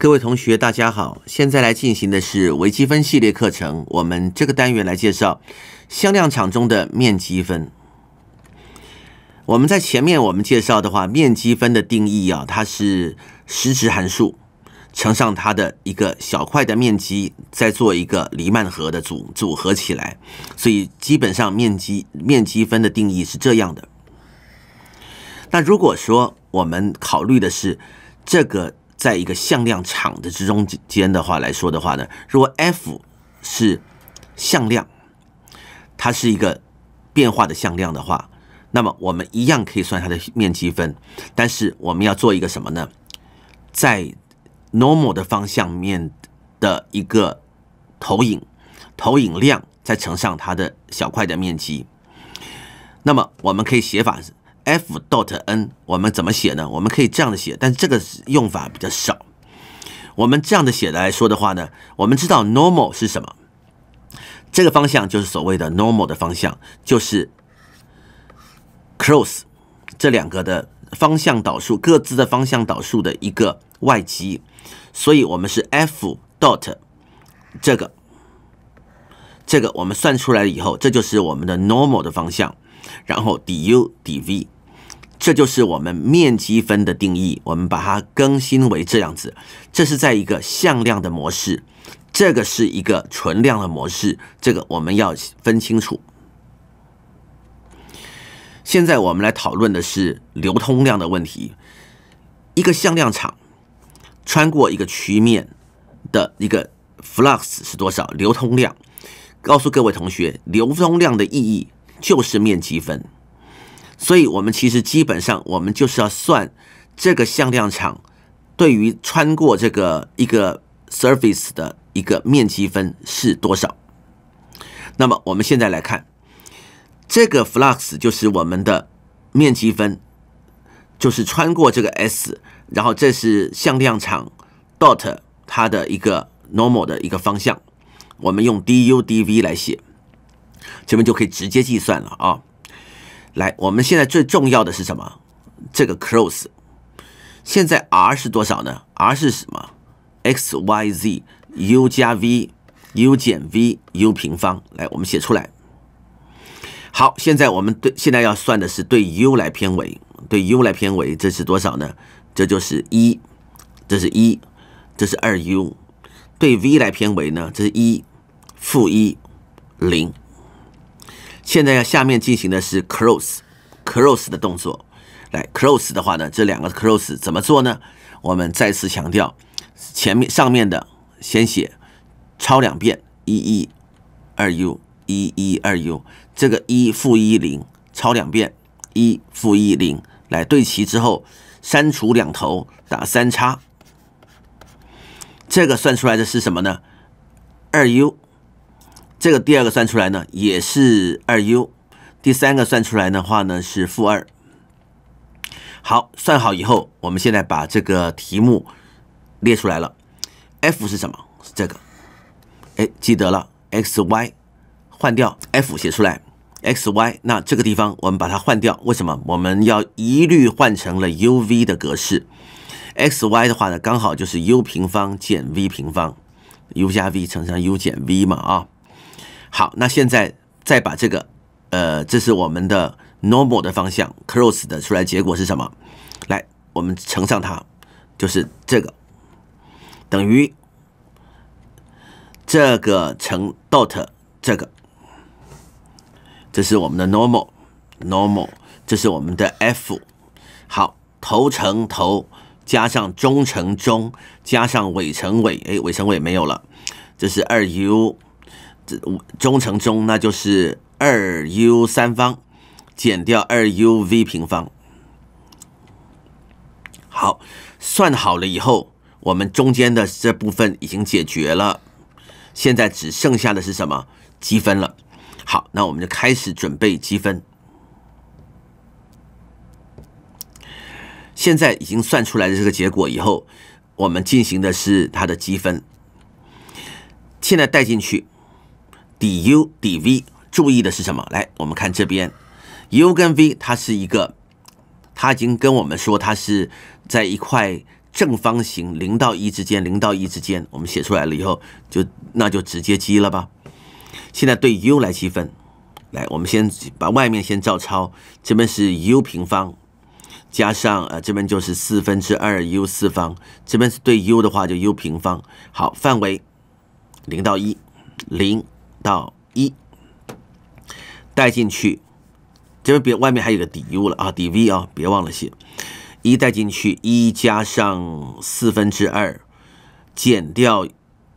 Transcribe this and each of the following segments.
各位同学，大家好！现在来进行的是微积分系列课程，我们这个单元来介绍向量场中的面积分。我们在前面我们介绍的话，面积分的定义啊，它是实值函数乘上它的一个小块的面积，再做一个黎曼和的组组合起来。所以基本上面积面积分的定义是这样的。那如果说我们考虑的是这个。在一个向量场的之中间的话来说的话呢，如果 F 是向量，它是一个变化的向量的话，那么我们一样可以算它的面积分，但是我们要做一个什么呢？在 normal 的方向面的一个投影，投影量再乘上它的小块的面积，那么我们可以写法是。f dot n 我们怎么写呢？我们可以这样的写，但是这个用法比较少。我们这样的写的来说的话呢，我们知道 normal 是什么，这个方向就是所谓的 normal 的方向，就是 cross 这两个的方向导数各自的方向导数的一个外积，所以我们是 f dot 这个这个我们算出来了以后，这就是我们的 normal 的方向，然后 du dv。这就是我们面积分的定义，我们把它更新为这样子。这是在一个向量的模式，这个是一个存量的模式，这个我们要分清楚。现在我们来讨论的是流通量的问题，一个向量场穿过一个曲面的一个 flux 是多少？流通量，告诉各位同学，流通量的意义就是面积分。所以，我们其实基本上，我们就是要算这个向量场对于穿过这个一个 surface 的一个面积分是多少。那么，我们现在来看这个 flux 就是我们的面积分，就是穿过这个 S，然后这是向量场 dot 它的一个 normal 的一个方向，我们用 dudv 来写，这边就可以直接计算了啊。来，我们现在最重要的是什么？这个 cross，现在 r 是多少呢？r 是什么？x y z u 加 v u 减 v u 平方。来，我们写出来。好，现在我们对现在要算的是对 u 来偏为，对 u 来偏为，这是多少呢？这就是一，这是一，这是二 u。对 v 来偏为呢？这是一，负一，零。现在要下面进行的是 cross cross 的动作，来 cross 的话呢，这两个 cross 怎么做呢？我们再次强调，前面上面的先写，抄两遍，一一二 u 一一二 u，这个一负一零抄两遍，一负一零来对齐之后，删除两头打三叉，这个算出来的是什么呢？二 u。这个第二个算出来呢，也是二 u，第三个算出来的话呢是负二。好，算好以后，我们现在把这个题目列出来了。f 是什么？是这个。哎，记得了，xy 换掉，f 写出来，xy。那这个地方我们把它换掉，为什么？我们要一律换成了 uv 的格式。xy 的话呢，刚好就是 u 平方减 v 平方，u 加 v 乘上 u 减 v 嘛啊。好，那现在再把这个，呃，这是我们的 normal 的方向，cross 的出来结果是什么？来，我们乘上它，就是这个等于这个乘 dot 这个，这是我们的 normal，normal，这是我们的 f。好，头乘头加上中乘中加上尾乘尾，哎，尾乘尾没有了，这是二 u。中乘中，那就是二 u 三方减掉二 uv 平方。好，算好了以后，我们中间的这部分已经解决了，现在只剩下的是什么积分了？好，那我们就开始准备积分。现在已经算出来的这个结果以后，我们进行的是它的积分。现在带进去。底 u 底 v，注意的是什么？来，我们看这边，u 跟 v，它是一个，它已经跟我们说，它是在一块正方形零到一之间，零到一之间。我们写出来了以后，就那就直接积了吧。现在对 u 来积分，来，我们先把外面先照抄，这边是 u 平方，加上呃，这边就是四分之二 u 四方，这边是对 u 的话，就 u 平方。好，范围零到一，零。到一带进去，这边别外面还有个底 u 了啊，底 v 啊，别忘了写。一带进去，一加上四分之二，减掉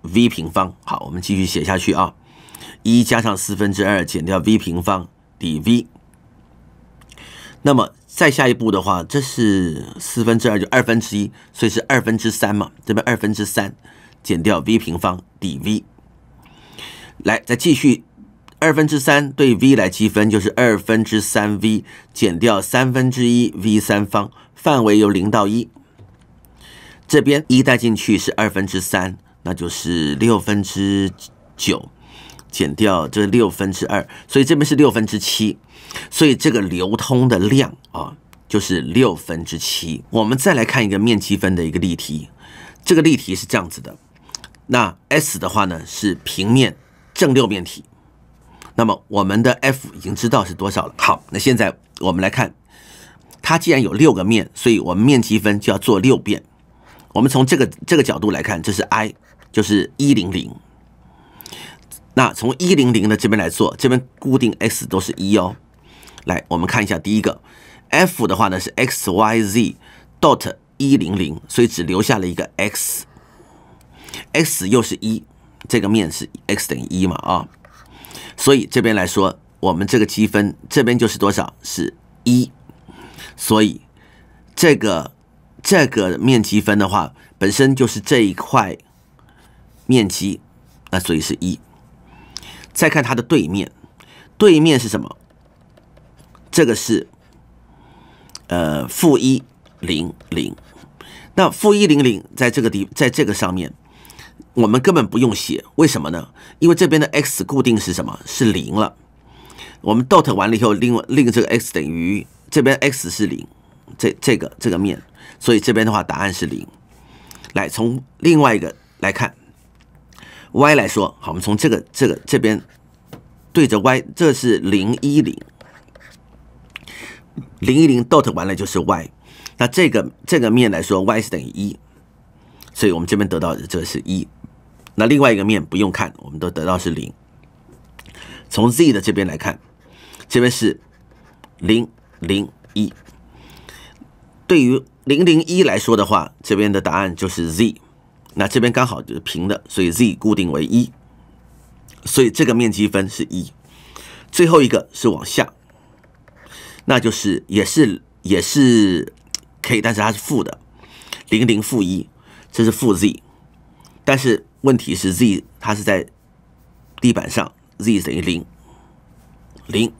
v 平方。好，我们继续写下去啊。一加上四分之二，减掉 v 平方，底 v。那么再下一步的话，这是四分之二就二分之一，所以是二分之三嘛。这边二分之三减掉 v 平方，底 v。来，再继续二分之三对 v 来积分，就是二分之三 v 减掉三分之一 v 三方，范围由零到一，这边一带进去是二分之三，那就是六分之九，减掉这六分之二，所以这边是六分之七，所以这个流通的量啊就是六分之七。我们再来看一个面积分的一个例题，这个例题是这样子的，那 s 的话呢是平面。正六面体，那么我们的 f 已经知道是多少了。好，那现在我们来看，它既然有六个面，所以我们面积分就要做六遍。我们从这个这个角度来看，这是 i 就是一零零。那从一零零的这边来做，这边固定 x 都是一哦。来，我们看一下第一个 f 的话呢是 x y z dot 一零零，所以只留下了一个 x，x 又是一。这个面是 x 等于一嘛啊，所以这边来说，我们这个积分这边就是多少是一，所以这个这个面积分的话，本身就是这一块面积，那所以是一。再看它的对面，对面是什么？这个是呃负一零零，那负一零零在这个地在这个上面。我们根本不用写，为什么呢？因为这边的 x 固定是什么？是零了。我们 dot 完了以后，另外另这个 x 等于这边 x 是零，这这个这个面，所以这边的话答案是零。来从另外一个来看 y 来说，好，我们从这个这个这边对着 y，这是零一零零一零 dot 完了就是 y，那这个这个面来说 y 是等于一。所以我们这边得到的这是一，那另外一个面不用看，我们都得到是零。从 z 的这边来看，这边是零零一。对于零零一来说的话，这边的答案就是 z。那这边刚好就是平的，所以 z 固定为一。所以这个面积分是一。最后一个是往下，那就是也是也是 k，但是它是负的零零负一。这是负 z，但是问题是 z 它是在地板上，z 等于零，零，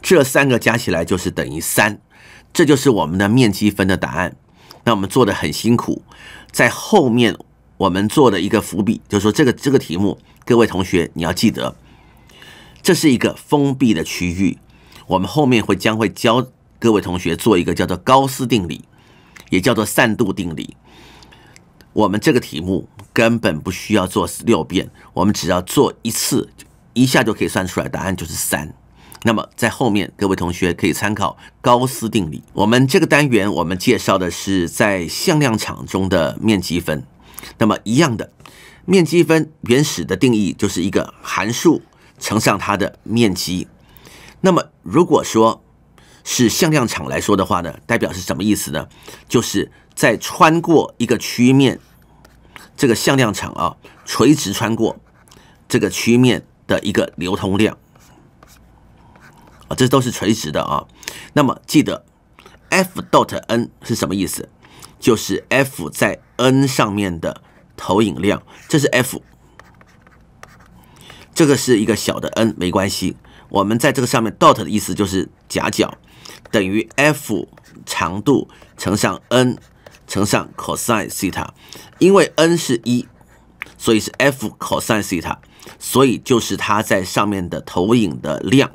这三个加起来就是等于三，这就是我们的面积分的答案。那我们做的很辛苦，在后面我们做的一个伏笔，就是说这个这个题目，各位同学你要记得，这是一个封闭的区域。我们后面会将会教各位同学做一个叫做高斯定理，也叫做散度定理。我们这个题目根本不需要做六遍，我们只要做一次，一下就可以算出来，答案就是三。那么在后面，各位同学可以参考高斯定理。我们这个单元我们介绍的是在向量场中的面积分。那么一样的，面积分原始的定义就是一个函数乘上它的面积。那么如果说是向量场来说的话呢，代表是什么意思呢？就是在穿过一个曲面。这个向量场啊，垂直穿过这个曲面的一个流通量啊，这都是垂直的啊。那么，记得 f dot n 是什么意思？就是 f 在 n 上面的投影量。这是 f，这个是一个小的 n，没关系。我们在这个上面 dot 的意思就是夹角等于 f 长度乘上 n。乘上 cosine 西塔，因为 n 是一，所以是 f cosine 西塔，所以就是它在上面的投影的量。